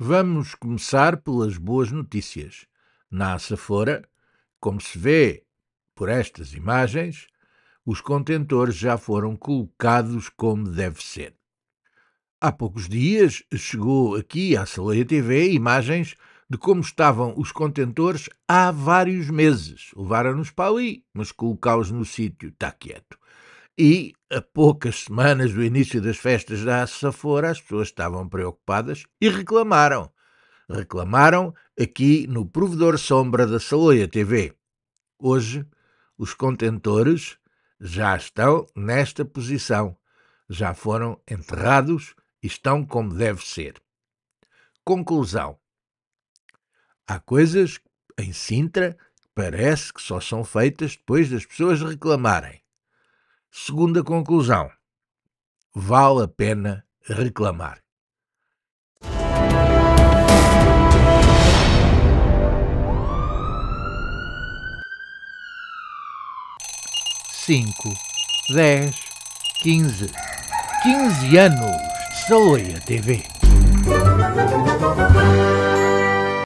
Vamos começar pelas boas notícias. Na Açafora, como se vê por estas imagens, os contentores já foram colocados como deve ser. Há poucos dias chegou aqui à Saleia TV imagens de como estavam os contentores há vários meses. Levaram-nos para ali, mas colocá-los no sítio está quieto. E a poucas semanas do início das festas da Safora, as pessoas estavam preocupadas e reclamaram. Reclamaram aqui no provedor sombra da Saloia TV. Hoje, os contentores já estão nesta posição, já foram enterrados e estão como deve ser. Conclusão: há coisas em Sintra que parece que só são feitas depois das pessoas reclamarem. Segunda conclusão: vale a pena reclamar. Cinco, dez, quinze, quinze anos de Saloia TV.